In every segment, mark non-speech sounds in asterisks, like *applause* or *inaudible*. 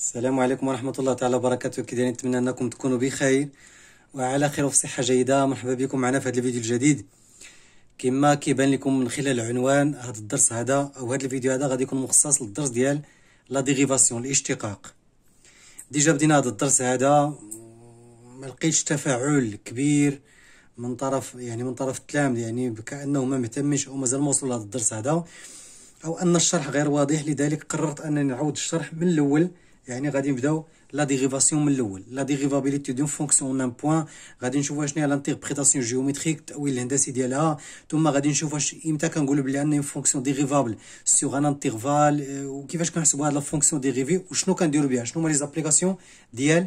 السلام عليكم ورحمة الله تعالى وبركاته كده نتمنى أنكم تكونوا بخير وعلى خير وفي صحة جيدة مرحبا بكم معنا في هذا الفيديو الجديد كما كيبان لكم من خلال العنوان هذا الدرس هذا أو هذا الفيديو هذا غادي يكون مخصص للدرس ديال لا ديغيفاسيون الاشتقاق ديجا بدينا هذا الدرس هذا ما لقيتش تفاعل كبير من طرف يعني من طرف التلامذة يعني كأنه ما مهتمش أو مازال ما وصلوا لهذا الدرس هذا أو أن الشرح غير واضح لذلك قررت أنني نعود الشرح من الأول يعني غادي نبداو لا ديريفاسيون من الاول لا ديريفابيليتي دون فونكسيون ان بوان غادي نشوفوا شنو هي لانتربريتاسيون جيومتريك التاويل الهندسي ديالها ثم غادي نشوف واش امتى كنقولوا بلي ان فونكسيون ديريفابل سيغ ان انترفال وكيفاش كنحسبوا هاد لا فونكسيون ديريفي وشنو كنديروا بها شنو هما لي زابليكاسيون ديال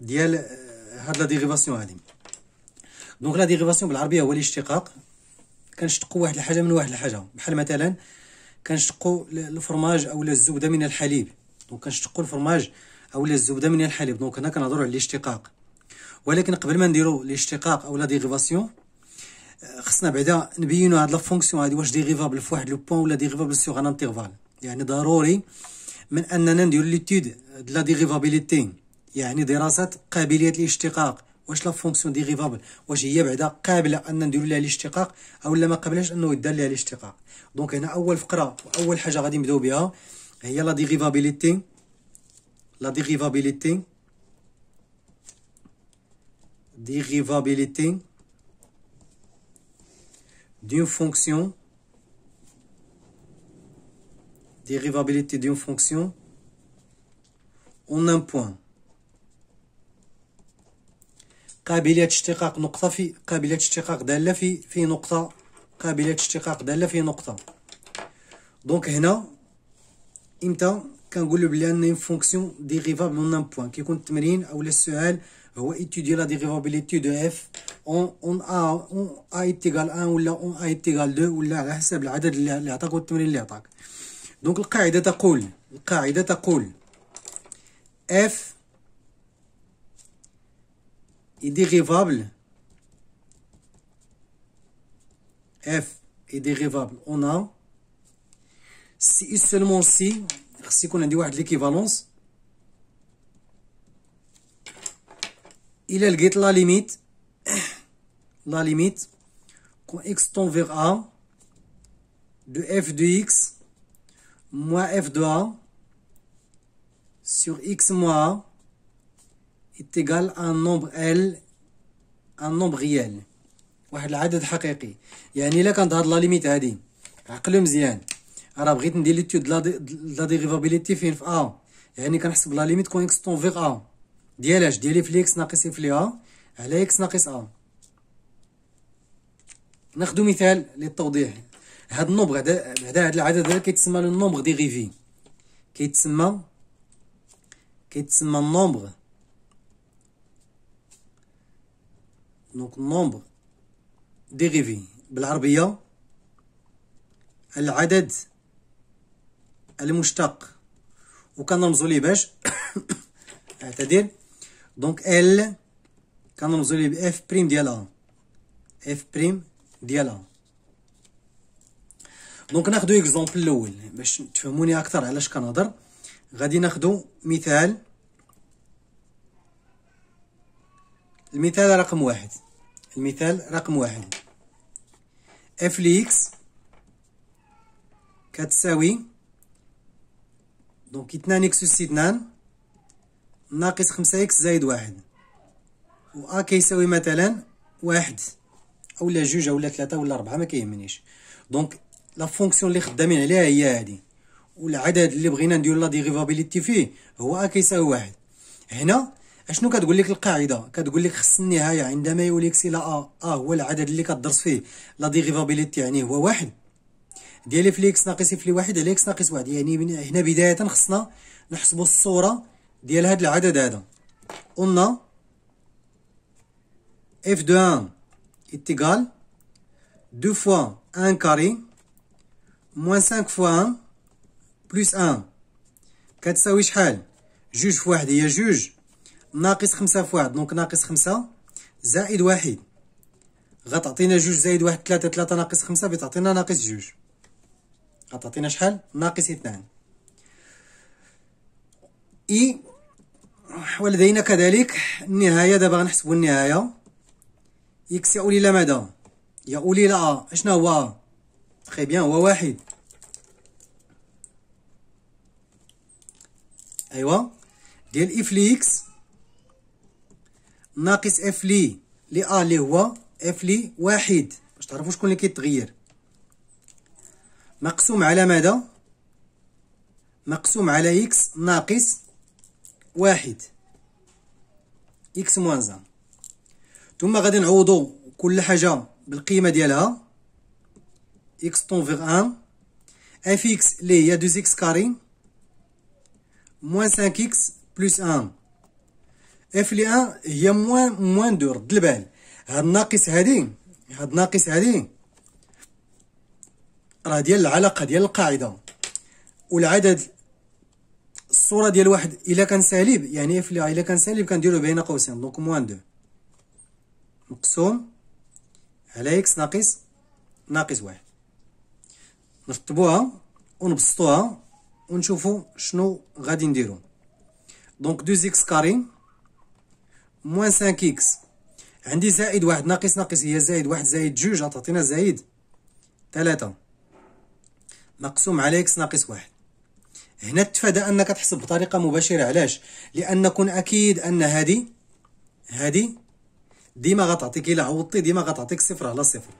ديال آه، هاد لا ديريفاسيون هادي دونك لا ديريفاسيون بالعربيه هو الاشتقاق كنشتقوا واحد الحاجه من واحد الحاجه بحال مثلا كنشتقوا الفرماج او الزبده من الحليب دونك كنشتقوا الفرماج اولا الزبده من الحليب دونك هنا كنهضروا على الاشتقاق ولكن قبل ما نديروا الاشتقاق اولا ديغيفاسيون آه، خصنا بعدا نبينوا هاد لا فونكسيون هادي واش ديغيفابل في واحد لو بوان ولا ديغيفابل سيغ ان انترفال يعني ضروري من اننا نديروا ليتود د لا ديغيفابيليتي يعني دراسه قابليه الاشتقاق واش لا فونكسيون ديغيفابل واش هي بعدا قابله ان نديروا لها الاشتقاق او لا ما قابلاش انه يدار لها الاشتقاق دونك هنا اول فقره واول حاجه غادي نبداو بها il y a la dérivabilité. La dérivabilité. Dérivabilité d'une fonction. Dérivabilité d'une fonction en un point. قابلية اشتقاق امتى كنقولوا بلي ان اون فونكسيون ديريفابل من ان بوين كيكون التمرين اولا السؤال هو ايتيدي لا ديريفابيليتي دو اف اون اون ا اون ا ايتيغال 1 ولا اون ا ايتيغال 2 ولا على حسب العدد اللي عطاك والتمرين اللي عطاك دونك القاعده تقول القاعده تقول اف اي dérivable. اف اي dérivable. اون a سي اس سولمون سي خص يكون عندي واحد ليكيفالونس الى لقيت لا ليميت لا ليميت كون اكس طون فيغ ا دو اف دو اكس موا اف دو ا سور اكس موا ا تيغال ان نومبر ال ان نومبر ريال واحد العدد حقيقي يعني الا كانت هاد لا ليميت هادي عقلو مزيان راه بغيت ندير لي تيود لا ديغيفابيليتي فين في ا يعني كنحسب لا ليميت طون فيغ ا ديال اش ديالي في اكس ناقص في لي ا على اكس ناقص ا ناخدو مثال للتوضيح هاد النوبغ هذا هذا العدد هذا كيتسمى لو نومبغ ديريفي كيتسمى كيتسمى النومبغ دونك النومبغ ديغيفي بالعربيه العدد المشتق وكنرمزو ليه باش *coughs* اعتذر دونك ال كنرمزو ليه باف بريم ديال ا اف بريم ديال ا دونك ناخدو اكزومبل الاول باش تفهموني اكثر علاش كنهضر غادي ناخدو مثال المثال رقم واحد المثال رقم واحد اف اكس كتساوي دونك اثنان اكس اس اثنان ناقص خمسة اكس زايد واحد و ا كيساوي مثلا واحد اولا جوج اولا ثلاثة لا ربعة مكيهمنيش دونك لا فونكسيون اللي خدامين عليها هي هادي والعدد اللي بغينا نديرو لا ديغيفابيليتي فيه هو ا كيساوي واحد هنا اشنو كتقول لك القاعده كتقول لك خص النهايه عندما يولي اكس الى ا ا هو العدد اللي كتدرس فيه لا ديغيفابيليتي يعني هو واحد ديال اف ليكس ناقص اف لي واحد على اكس ناقص واحد يعني من هنا بداية خصنا نحسبوا الصورة ديال هاد العدد هذا قلنا اف دو ان اتيكال دو فوا ان كاري موان سانك فوا ان بلوس ان كتساوي شحال جوج في واحد هي جوج ناقص خمسة في واحد دونك ناقص خمسة زائد واحد غتعطينا جوج زائد واحد تلاتة تلاتة ناقص خمسة بتعطينا ناقص جوج غتعطينا شحال ناقص اثنان اي ولدينا كذلك النهاية دابا غنحسبو النهاية اكس يؤول إلى ماذا؟ يؤول إلى أ شنو هو تخي بيان هو واحد أيوا ديال إف لي إكس ناقص إف لي لأ لي هو إف لي واحد باش تعرفوا شكون اللي كيتغير مقسوم على ماذا مقسوم على إكس ناقص واحد إكس موان زان ثم غادي نعوضو كل حاجة بالقيمة ديالها إكس فيغ أن اف إكس لي هي دوز إكس كاري موان سانك إكس بلوس أن اف لي أن هي موان موان دو رد البال هاد ناقص هادي هاد ناقص هادي راه ديال العلاقه ديال القاعده والعدد الصوره ديال واحد الا كان سالب يعني اف الا كان سالب كنديرو بين قوسين دونك موان دو مقسوم على اكس ناقص ناقص واحد نرتبوها ونبسطوها ونشوفو شنو غادي نديرو دونك دوز اكس كاري موان 5 اكس عندي زائد واحد ناقص ناقص هي زائد واحد زائد جوج غتعطينا زائد ثلاثة مقسوم على إكس ناقص واحد هنا تفادى أنك تحسب بطريقة مباشرة علاش لأن كن أكيد أن هذه هذه ديما غتعطيك إلا عوضتي ديما غتعطيك صفر على صفر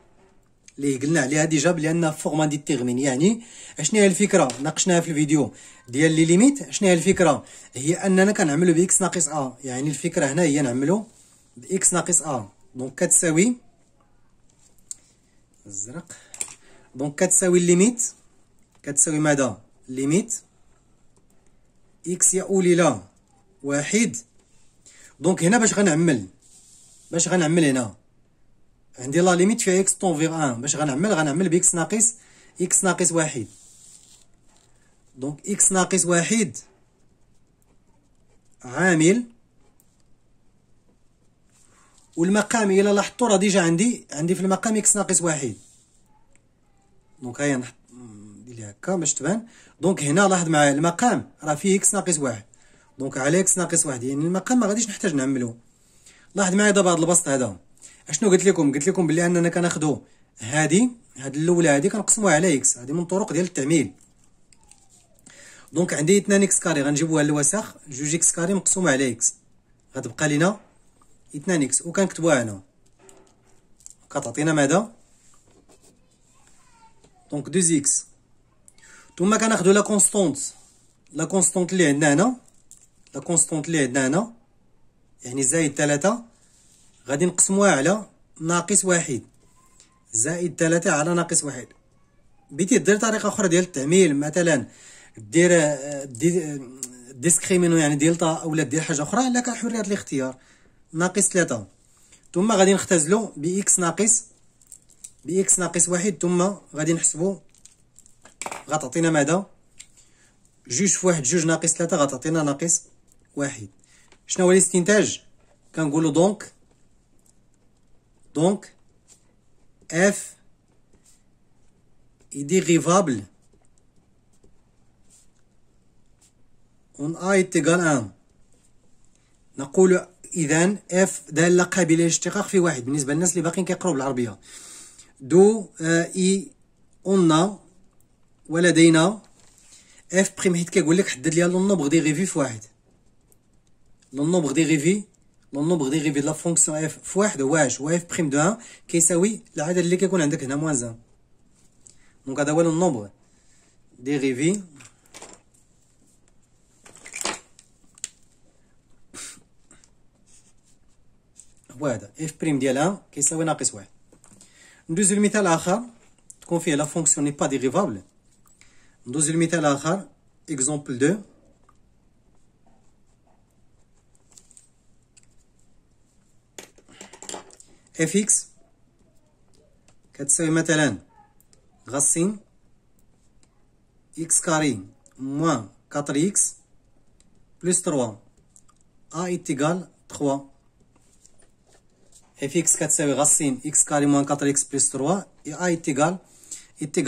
اللي قلنا عليها ديجا لان فورما دي تيغمين يعني شنو هي الفكرة ناقشناها في الفيديو ديال لي ليميت شنو هي الفكرة هي أننا كنعملو بإكس ناقص أ يعني الفكرة هنا هي نعملو بإكس ناقص أ دونك كتساوي الزرق دونك كتساوي الليميت كتساوي ماذا ليميت اكس يؤول الى واحد دونك هنا باش غنعمل باش غنعمل هنا عندي لا ليميت فيها اكس فيغ ان باش غنعمل غنعمل باكس ناقص اكس ناقص واحد دونك اكس ناقص واحد عامل والمقام الا لاحظتوا راه ديجا عندي عندي في المقام اكس ناقص واحد دونك هيا نحط هكا باش تبان دونك هنا لاحظ معايا المقام راه فيه اكس ناقص واحد دونك على اكس ناقص واحد يعني المقام ما غاديش نحتاج نعملو لاحظ معايا دابا هاد البسط هذا اشنو قلت لكم قلت لكم بلي اننا كناخدو هادي هاد الاولى هادي كنقسموها على اكس هادي من طرق ديال التعميل دونك عندي 2 اكس كاري غنجيبوها للوسخ جوج اكس كاري مقسومه على اكس غتبقى لينا 2 اكس وكنكتبوها هنا كتعطينا ماذا دونك 2 اكس ثم كناخذوا لا كونستانت لا كونستانت اللي عندنا هنا لا كونستانت اللي عندنا هنا يعني زائد ثلاثة غادي نقسموها على ناقص واحد زائد ثلاثة على ناقص واحد بيتي دير طريقة أخرى ديال التعميل مثلا دير ديسكريمينو يعني ديلتا أولا دير حاجة أخرى لك حرية الاختيار ناقص ثلاثة ثم غادي نختزلو بإكس ناقص بإكس ناقص واحد ثم غادي نحسبو غتعطينا ماذا جوج في واحد جوج ناقص ثلاثة غتعطينا ناقص واحد شنو هو الاستنتاج كنقولو دونك دونك اف اي dérivable en a est égal à نقول اذا اف داله قابله للاشتقاق في واحد بالنسبه للناس اللي باقيين كيقراو بالعربيه دو آه، اي اون ولدينا اف بريم حيت كيقول لك حدد ليا لو نوبغ دي غيفي واحد لو نوبغ دي غيفي لو نوبغ دي غيفي لا فونكسيون اف واحد هو اش هو اف بريم دو ان كيساوي العدد اللي كيكون عندك هنا موان زان دونك هذا هو لو نوبغ دي غيفي هو هذا اف بريم ديال ان كيساوي ناقص واحد ندوزو لمثال اخر تكون فيه لا فونكسيون ني با ديريفابل Nous limitons. Exemple 2. Fx mettre racine. x carré moins 4x plus 3. A est égal à 3. Fx racine. X carré moins 4x plus 3. Et a est égal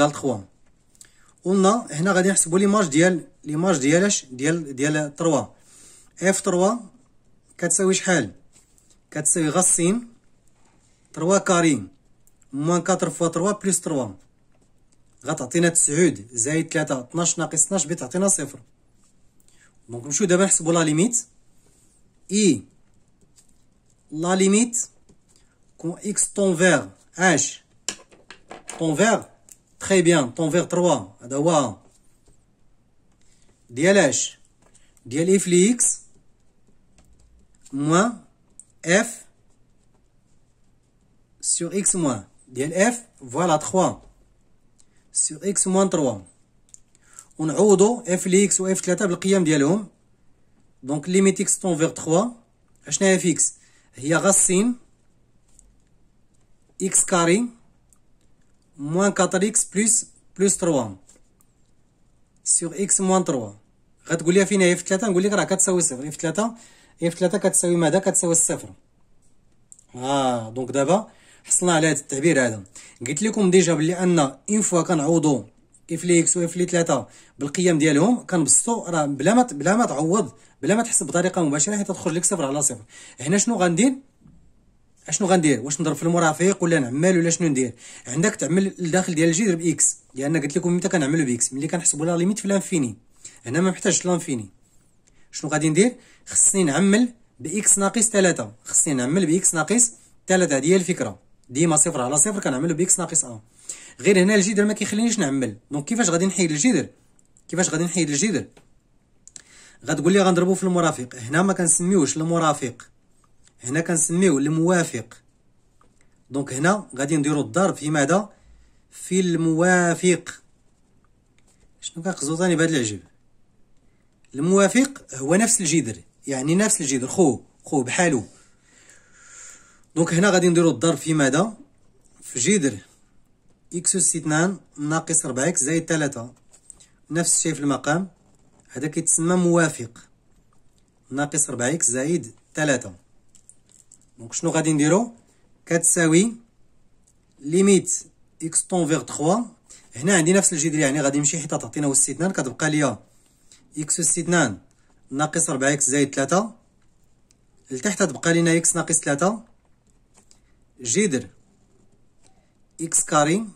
à 3. قلنا هنا غادي نحسبوا ليماج ديال ليماج ديال اش ديال ديال 3 اف 3 كتساوي شحال كتساوي غاسين 3 كاري موان 4 فوا 3 بلس 3 غتعطينا 9 زائد 3 12 ناقص 12 بتعطينا 0 دونك نمشيو دابا نحسبوا لا ليميت اي e لا ليميت كون اكس طون فيغ اش طون فيغ تخي بيان طون فيغ تروا هذا هو ديال اش ديال اف لي موان اف سيغ اكس موان ديال اف فوالا تخوا سيغ اكس موان 3 ونعوضو اف لx و f 3 بالقيم ديالهم دونك ليميت اكس طون فيغ 3 اشنا اف اكس x هي غاسين اكس كاري moins 4x plus plus 3 sur x moins 3 غتقول لي فين هي في 3 نقول لك راه كتساوي صفر هي في 3 هي في 3 كتساوي ماذا كتساوي الصفر اه دونك دابا حصلنا على هذا التعبير هذا قلت لكم ديجا بلي ان اون فوا كنعوضوا اف لي اكس واف لي 3 بالقيم ديالهم كنبسطوا راه بلا ما بلا ما تعوض بلا ما تحسب بطريقه مباشره حيت تخرج لك صفر على صفر هنا شنو غندير اشنو غندير واش نضرب في المرافق ولا نعمل ولا شنو ندير عندك تعمل الداخل ديال الجذر باكس لان قلت لكم متى كنعملو باكس ملي كنحسبوا لا ليميت في لانفيني هنا ما محتاجش لانفيني شنو غادي ندير خصني نعمل باكس ناقص 3 خصني نعمل باكس ناقص 3 هذه هي الفكره ديما صفر على صفر كنعملو باكس ناقص 1 غير هنا الجذر ما كيخلينيش نعمل دونك كيفاش غادي نحيد الجذر كيفاش غادي نحيد الجذر غتقول لي غنضربو في المرافق هنا ما كنسميوش المرافق هنا كنسميه الموافق دونك هنا غادي نديرو الضرب في ماذا في الموافق شنو كنقصدو ثاني بهذا العجب الموافق هو نفس الجذر يعني نفس الجذر خو خو بحالو دونك هنا غادي نديرو الضرب في ماذا في جذر اكس اس 2 ناقص 4 اكس زائد 3 نفس الشيء في المقام هذا كيتسمى موافق ناقص 4 اكس زائد 3 دونك شنو غادي نديرو كتساوي ليميت اكس طونفيغ 3 هنا عندي نفس الجذر يعني غادي يمشي حيت تعطينا الاستثنان كتبقى ليا اكس استثنان ناقص 4 اكس زائد 3 لتحت تبقى لينا اكس ناقص 3 جذر اكس كاري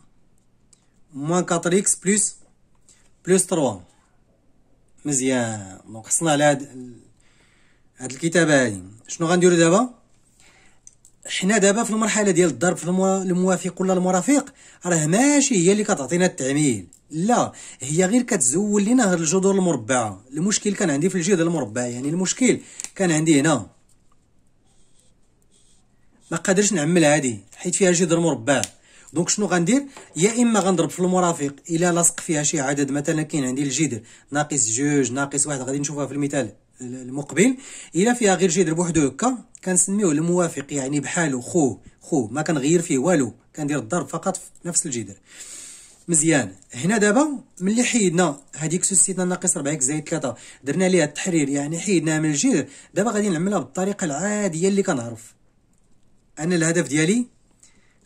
موان 4 اكس بلس بلس 3 مزيان دونك حصلنا على هاد هاد الكتابه هادي شنو غنديرو دابا حنا دابا في المرحله ديال الضرب في الموافق ولا المرافق راه ماشي هي اللي كتعطينا التعميل لا هي غير كتزول لنا هاد الجذور المربعه المشكل كان عندي في الجذر المربع يعني المشكل كان عندي هنا ما قادرش نعمل هادي حيت فيها جذر مربع دونك شنو غندير يا اما غنضرب في المرافق الا لصق فيها شي عدد مثلا كاين عندي الجذر ناقص جوج ناقص واحد غادي نشوفها في المثال المقبل الا فيها غير جذر بوحدو هكا كنسميوه الموافق يعني بحالو خوه خوه ما كنغير فيه والو كندير الضرب فقط في نفس الجذر مزيان هنا دابا ملي حيدنا هذيك سوسيتنا ناقص 4 اكس زائد 3 درنا ليها التحرير يعني حيدناها من الجذر دابا غادي نعملها بالطريقه العاديه اللي كنعرف انا الهدف ديالي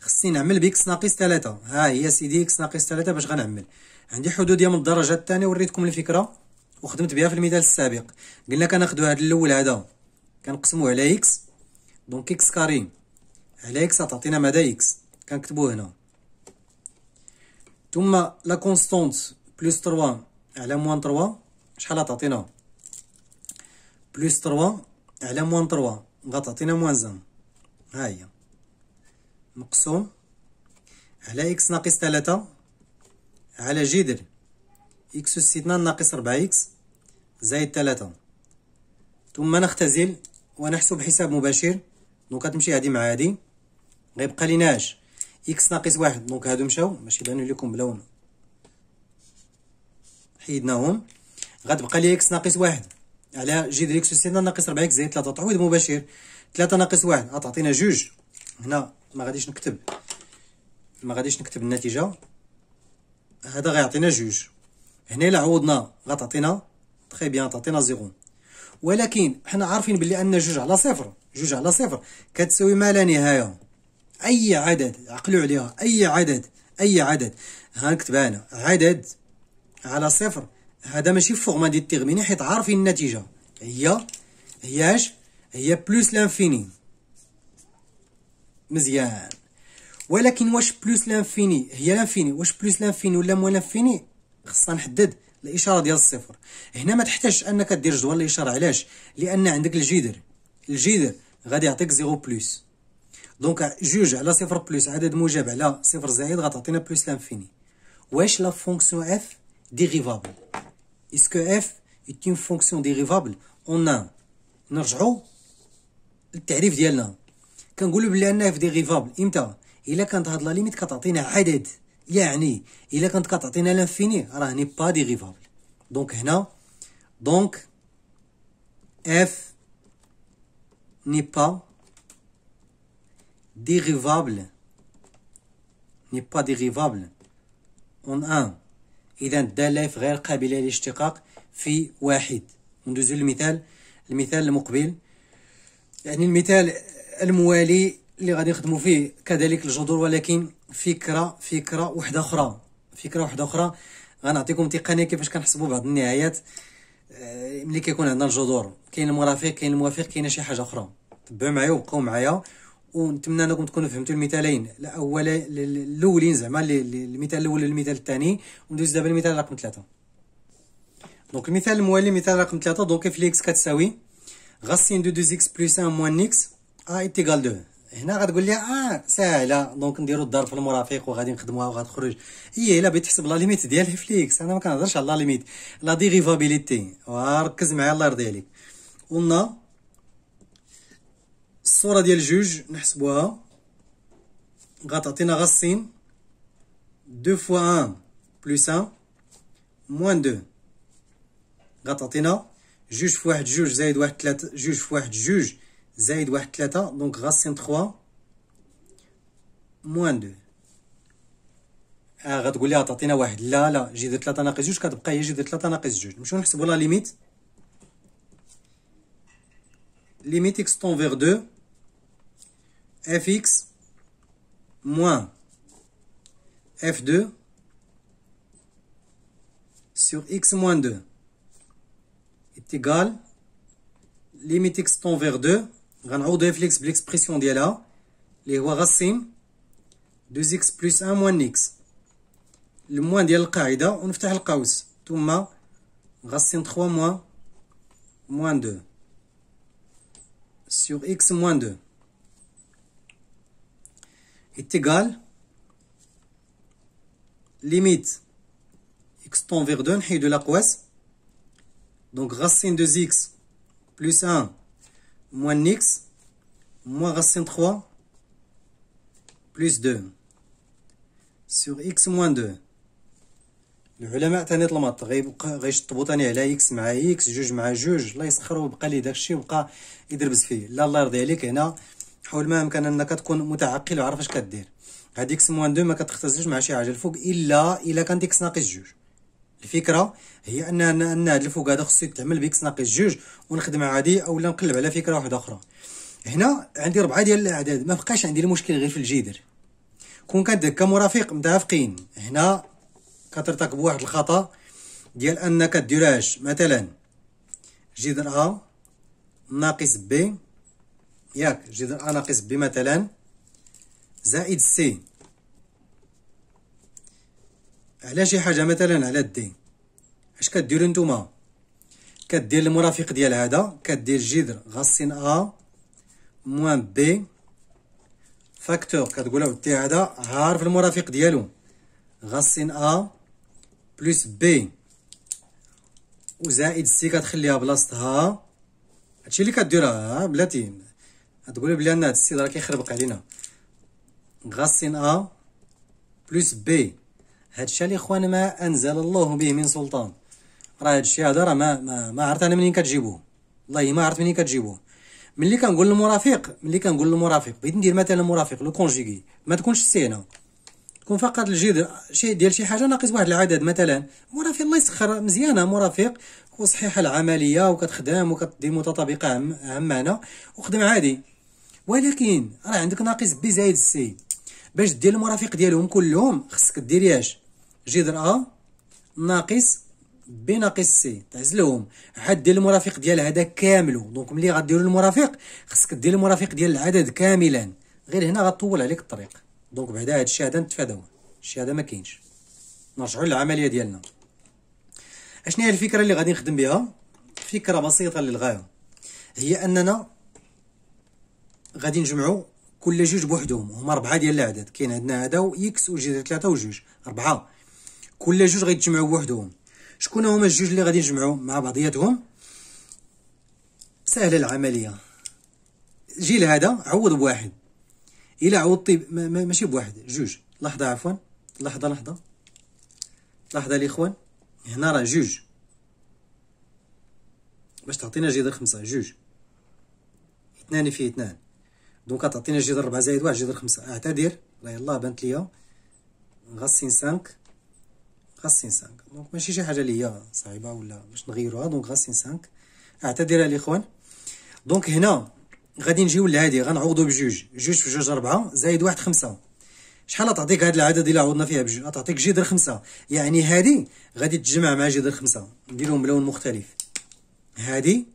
خصني نعمل بيكس ناقص 3 ها هي سيدي اكس ناقص 3 باش غنعمل عندي حدوديه من الدرجه الثانيه وريتكم الفكره وخدمت بها في المثال السابق قلنا كناخدو هذا الاول هذا كنقسمو على اكس دونك اكس كاري على اكس تعطينا مدى اكس كنكتبوه هنا ثم لا كونستانت بلس 3 على موان 3 شحال تعطينا بلس 3 على موان 3 غتعطينا موان زان ها هي مقسوم على اكس ناقص 3 على جذر إكس استثناء ناقص ربعة إكس زائد ثلاثة ثم نختزل ونحسب حساب مباشر دونك غتمشي هادي مع هادي غيبقى لينا اش إكس ناقص واحد دونك هادو مشاو باش يبانو ليكم بلون حيدناهم غتبقى لي إكس ناقص واحد على جي إكس إكس استثناء ناقص ربعة إكس زائد ثلاثة تعويض مباشر ثلاثة ناقص واحد غتعطينا آه، جوج هنا ما غاديش نكتب ما غاديش نكتب النتيجة هذا غيعطينا جوج هنا الا عوضنا غتعطينا تخي بيان تعطينا زيرو ولكن حنا عارفين بلي ان جوج على صفر جوج على صفر كتساوي ما لا نهايه اي عدد عقلوا عليها اي عدد اي عدد هنكتب انا عدد على صفر هذا ماشي فورما ديال تيرميني حيت عارفين النتيجه هي هي اش هي بلوس لانفيني مزيان ولكن واش بلوس لانفيني هي لانفيني واش بلوس لانفيني ولا مو لانفيني خصنا نحدد الاشاره ديال الصفر هنا ما تحتاجش انك دير جدول الاشاره علاش لان عندك الجذر الجذر غادي يعطيك 0 بلس دونك جوج على صفر بلس عدد موجب على صفر زائد غتعطينا بلس لانفيني واش لا فونكسيون اف ديريفابل اسكو اف اي اون فونكسيون ديريفابل اون ان نرجعوا للتعريف ديالنا كنقولوا بلي ان اف ديريفابل امتى الا كانت هاد لا ليميت كتعطينا عدد يعني الا كانت كتعطينا لانفيني راه ني با ديريفابل دونك هنا دونك اف ني با ديريفابل ني با ديريفابل اون ان اذا الداله اف غير قابله للاشتقاق في واحد ندوزو للمثال المثال المقبل يعني المثال الموالي اللي غادي نخدمو فيه كذلك الجذور ولكن فكره فكره واحده اخرى فكره واحده اخرى غنعطيكم تقنيه كيفاش كنحسبوا بعض النهايات آه، ملي كيكون عندنا الجذور كاين المرافق كاين الموافق كاين شي حاجه اخرى تبعوا معايا وبقاو معايا ونتمنى انكم تكونوا فهمتوا المثالين الاول الاولين زعما المثال الاول والمثال الثاني وندوز دابا المثال رقم ثلاثة دونك المثال الموالي مثال رقم ثلاثة دونك لي اكس كتساوي غاسين دو دو اكس بلس 1 موان اكس ا ايتيغال دو هنا غتقول لي اه ساهله دونك نديرو الدار في المرافق وغادي نخدموها وغتخرج هي إيه، الا بغيت تحسب لا ليميت ديال فليكس انا ما كنهضرش على لا ليميت لا ديريفابيليتي وركز معايا الله يرضي عليك قلنا الصوره ديال جوج نحسبوها غتعطينا غا السين دو فوا ان بلوس ان موان دو غتعطينا جوج في واحد جوج زائد واحد تلاتة جوج في واحد جوج زايد واحد تلاتة دونك غاسين تخوا موان دو اه غتقول لها تعطينا واحد لا لا جي دو تلاتة ناقص جوج كتبقى هي جي دو تلاتة ناقص جوج نمشيو نحسبو لا ليميت ليميت اكس فيغ دو اف اكس موان اف دو sur اكس موان 2 اتيكال ليميت اكس x فيغ vers Dans de l'expression de LA, les racines 2x plus 1 moins x. Le moins de la on fait le racine 3 moins moins 2 sur x moins 2 est égal limite x tend vers 2, de la Donc racine 2x plus 1. moins x, moins racine 3, plus 2, sur x moins 2. العلماء تاني طلمات غيبقى غيشطبو تاني على اكس مع اكس جوج مع جوج الله يسخرو ويبقى لي داكشي وبقى يدربس فيه لا الله يرضي عليك هنا حول ما امكن انك تكون متعقل وعرف اش كدير هاد اكس موان دو ما كتختزلش مع شي حاجه الفوق الا الا كانت اكس ناقص جوج الفكره هي ان ان هاد الفوق هذا خصو يتعمل باكس ناقص جوج ونخدم عادي اولا نقلب على فكره واحده اخرى هنا عندي ربعه ديال الاعداد ما بقاش عندي المشكل غير في الجدر كون كانت هكا مرافق متعافقين هنا كترتكب واحد الخطا ديال انك ديراش مثلا جدر ا ناقص بي ياك جدر ا ناقص بي مثلا زائد سي على شي حاجه مثلا على الدين اش كديروا نتوما كدير المرافق ديال هذا كدير جذر غاصين ا موان بي فاكتور كتقول تي هذا عارف المرافق ديالو غاصين ا بلس بي وزائد سي كتخليها بلاصتها هادشي اللي كديرها بلاتي تقولي بلي ان هاد السيد راه كيخربق علينا غاصين ا بلس بي هادشي اللي اخوان ما انزل الله به من سلطان راه هادشي هذا راه ما ما, ما عرفت انا منين كتجيبوه والله ما عرفت منين كتجيبوه ملي كنقول للمرافق ملي كنقول للمرافق بغيت ندير مثلا مرافق لو كونجيكي ما تكونش سينا تكون فقط الجذر شي ديال شي حاجه ناقص واحد العدد مثلا مرافق الله يسخر مزيانه مرافق وصحيحه العمليه وكتخدم وكتدي متطابقه عمانه وخدم عادي ولكن راه عندك ناقص بي زايد سي باش دير المرافق ديالهم كلهم خصك دير اش جذر أ آه. ناقص بي ناقص سي تعزلهم عاد دير المرافق ديال هذا كاملو دونك ملي غديروا المرافق خصك دير المرافق ديال العدد كاملا غير هنا غطول عليك الطريق دونك بعدا هاد الشيء هذا نتفاداوه الشيء هذا ما كاينش نرجعوا للعمليه ديالنا اشنو هي الفكره اللي غادي نخدم بها فكره بسيطه للغايه هي اننا غادي نجمعوا كل جوج بوحدهم هما اربعه ديال الاعداد كاين عندنا هذا و اكس ثلاثة 3 وجوج اربعه كل جوج غيتجمعوا بوحدهم شكون هما الجوج اللي غادي يجمعوا مع بعضياتهم سهله العمليه جي لهذا عوض بواحد الا عوضتي طيب، ماشي بواحد جوج لحظه عفوا لحظه لحظه لحظه الاخوان هنا راه جوج باش تعطينا جذر خمسة جوج اثنان في اثنان دونك تعطينا جذر ربعة زائد واحد جذر خمسة اعتذر راه يلاه بانت ليا غاسين سانك غاسين سانك دونك ماشي شي حاجه اللي هي صعيبه ولا باش نغيروها دونك غاسين سانك اعتذر الاخوان دونك هنا غادي نجيو لهادي غنعوضو بجوج جوج في جوج أربعة زايد واحد خمسة شحال تعطيك هاد العدد الا عوضنا فيها بجوج تعطيك جذر خمسة يعني هادي غادي تجمع مع جذر خمسة نديرهم بلون مختلف هادي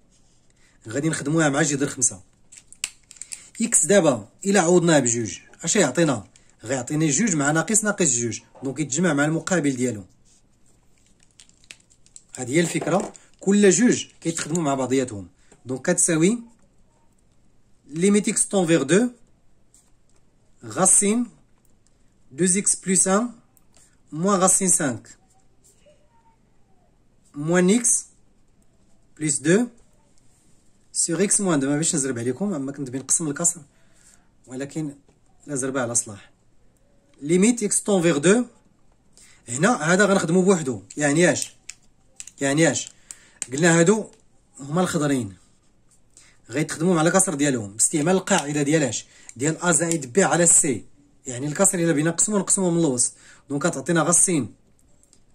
غادي نخدموها مع جذر خمسة اكس دابا الا عوضناه بجوج اش يعطينا غيعطيني جوج مع ناقص ناقص جوج دونك يتجمع مع المقابل ديالو هذه هي الفكره كل جوج كيتخدموا مع بعضياتهم دونك كتساوي ليميت اكس فيغ 2 غاسين 2 اكس بلس 1 موان غاسين 5 موان اكس بلس 2 سيغ اكس موان دابا باش نزرب عليكم اما كنت بنقسم الكسر ولكن لا زربه على صلاح ليميت اكس فيغ 2 هنا هذا غنخدمو بوحدو يعني اش يعني اش قلنا هادو هما الخضرين غيتخدموا على كسر ديالهم باستعمال القاعده ديال اش ديال ا زائد بي على سي يعني الكسر الا بينا نقسمو نقسمو من الوسط دونك غتعطينا غاسين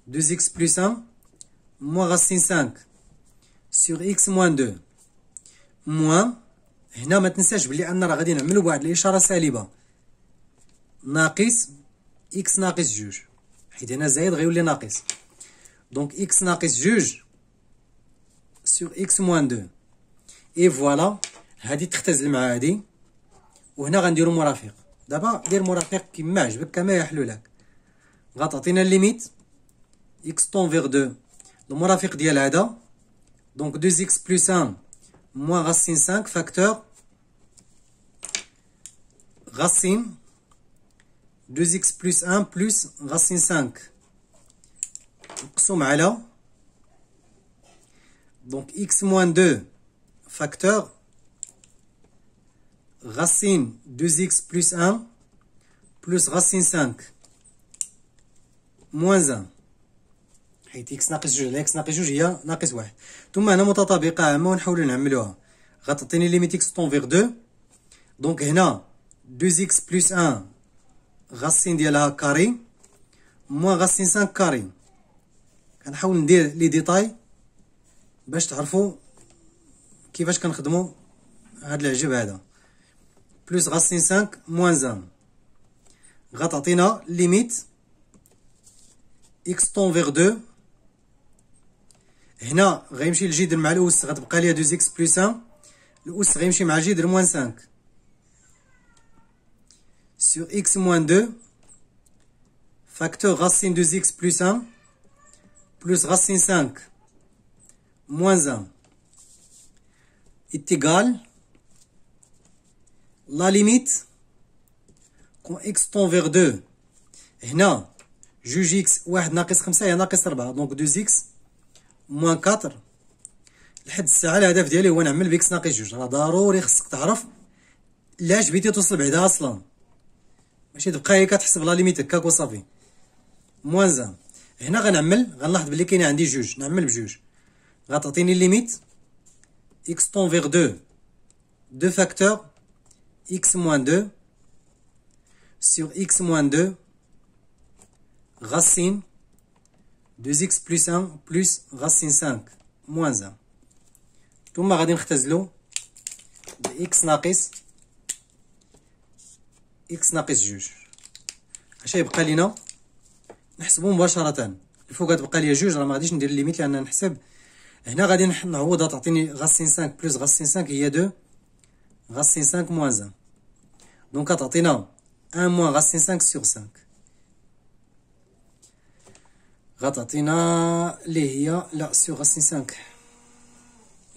2 اكس بلس 1 موان غاسين 5 سور اكس موان 2 موان هنا ما تنساش بلي ان راه غادي نعملو بواحد الاشاره سالبه ناقص اكس ناقص جوج حيت هنا زايد غيولي ناقص Donc x naqis juge sur x moins 2. Et voilà, هذه تختزل مع هذه وهنا غنديرو مرافق دابا دير مرافق faire عجبك كما va لك غتعطينا limite. x vers 2 المرافق ديال هذا Donc, 2x plus 1 moins racine 5 facteur racine 2x plus 1 plus racine 5 مقسوم على دونك اكس موان دو فاكتور غاسين دوز اكس بلوس ان بلوس غاسين سانك موان زان حيت اكس ناقص جوج اكس ناقص جوج هي ناقص واحد ثم هنا متطابقة عامة نحاولو نعملوها غتعطيني ليميت اكس طون فيغ دو دونك هنا دوز اكس بلوس ان غاسين ديالها كاري موان غاسين سانك كاري غنحاول ندير لي ديتاي باش تعرفوا كيفاش كنخدموا هاد العجب هذا بلس غاسين 5 موان زان غتعطينا ليميت اكس طون فيغ دو هنا غيمشي الجدر مع الاس غتبقى ليا دوز اكس بلس 1 الاس غيمشي مع الجدر موان 5 سور اكس موان 2 فاكتور غاسين de x بلس 1 بلس غسين 5 موان 1 اتقال لا ليميت كون اكس فيغ 2 هنا جوج اكس واحد ناقص خمسة هي ناقص ربعة دونك دوز اكس موان كاتر لحد الساعة الهدف ديالي هو نعمل بيكس ناقص جوج راه ضروري خصك تعرف لاش بيتي توصل بعدا اصلا ماشي تبقى هي كتحسب لا ليميت هكاك وصافي موان زان هنا غنعمل غنلاحظ بلي كاين عندي جوج نعمل بجوج غتعطيني ليميت اكس فيغ دو دو فاكتور اكس موان دو سيغ اكس موان دو غاسين 2 اكس plus ان plus غاسين 5 موان زان ثم غادي نختزلو بإكس ناقص إكس ناقص جوج اش يبقى لينا نحسبو مباشره الفوق تبقى ليا جوج راه ما غاديش ندير ليميت لان نحسب هنا غادي نعوضها تعطيني غاسين 5 بلس غاسين 5 هي 2 غاسين 5 موان 1 دونك تعطينا 1 موان غاسين 5 سور 5 غتعطينا اللي هي لا سور غاسين 5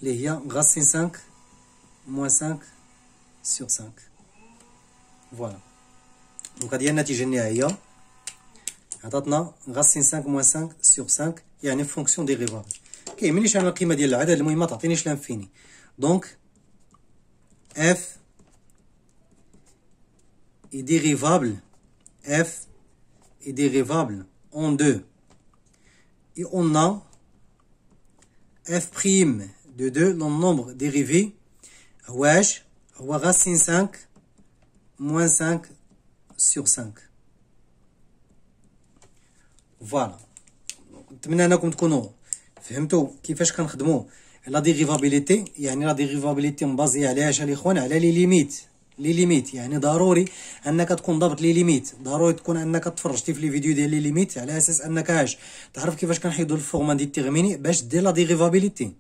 اللي هي غاسين 5 موان 5 سور 5 فوالا دونك هذه هي النتيجه النهائيه On a racine 5 moins 5 sur 5, c'est une fonction dérivable. Donc f est dérivable, f est dérivable en 2 et on a f prime de 2, le nombre dérivé, ouais, racine 5 moins 5 sur 5. فوالا نتمنى انكم تكونوا فهمتوا كيفاش كنخدموا لا ديغيفابيليتي يعني لا ديغيفابيليتي مبازي على اش الاخوان على لي ليميت لي ليميت يعني ضروري انك تكون ضابط لي ليميت ضروري تكون انك تفرجتي في لي فيديو ديال لي ليميت على اساس انك اش تعرف كيفاش كنحيدوا الفورمان ديال تيغميني باش دير لا ديغيفابيليتي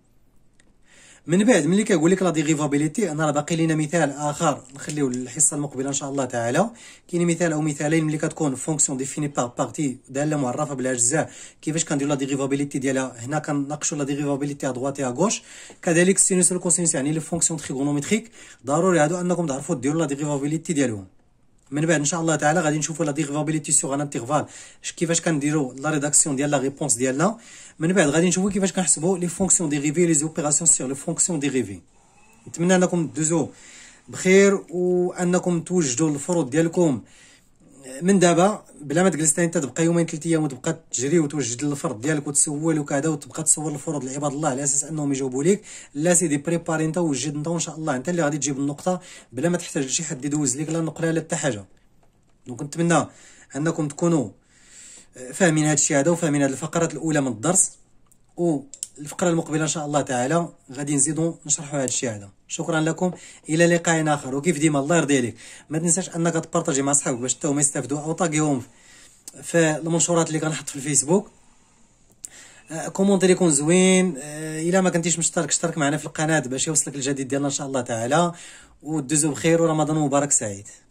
من بعد ملي كنقول لك لا ديغيفابيليتي انا راه باقي لينا مثال اخر نخليو للحصه المقبله ان شاء الله تعالى كاين مثال او مثالين ملي كتكون فونكسيون ديفيني بار بارتي داله معرفه بالاجزاء كيفاش كنديرو لا ديغيفابيليتي ديالها هنا كنناقشوا لا ديغيفابيليتي ا دغوات ا غوش كذلك سينوس والكوسينوس يعني لي فونكسيون تريغونومتريك ضروري هادو انكم تعرفوا ديروا لا ديغيفابيليتي ديالهم من بعد ان شاء الله تعالى غادي نشوفوا لا ديغفابيليتي سوغ ان انترفال كيفاش كنديروا لا ريداكسيون ديال لا ريبونس ديالنا من بعد غادي نشوفوا كيفاش كنحسبوا لي فونكسيون ديغيفي لي زوبيراسيون سيغ لي فونكسيون ديريفي نتمنى انكم دوزو بخير وانكم توجدوا الفروض ديالكم من دابا بلا ما تجلس انت تبقى يومين ثلاث ايام وتبقى تجري وتوجد الفرض ديالك وتسول وكذا وتبقى تصور الفروض لعباد الله على اساس انهم يجاوبوا ليك لا سيدي بريباري انت وجد انت وان شاء الله انت اللي غادي تجيب النقطه بلا ما تحتاج لشي حد يدوز ليك لا نقله لا حتى حاجه دونك نتمنى انكم تكونوا آه، فاهمين هذا الشيء هذا وفاهمين هذه الفقرات الاولى من الدرس والفقره المقبله ان شاء الله تعالى غادي نزيدوا نشرحوا هذا الشيء هذا شكرا لكم الى لقاء اخر وكيف ديما الله يرضي عليك ما تنساش انك تبارطاجي مع صحابك باش حتى هما يستافدوا او طاقيهم في المنشورات اللي كنحط في الفيسبوك آه، كومونتير يكون زوين آه، الا ما كنتيش مشترك اشترك معنا في القناه باش يوصلك الجديد ديالنا ان شاء الله تعالى ودوزو بخير ورمضان مبارك سعيد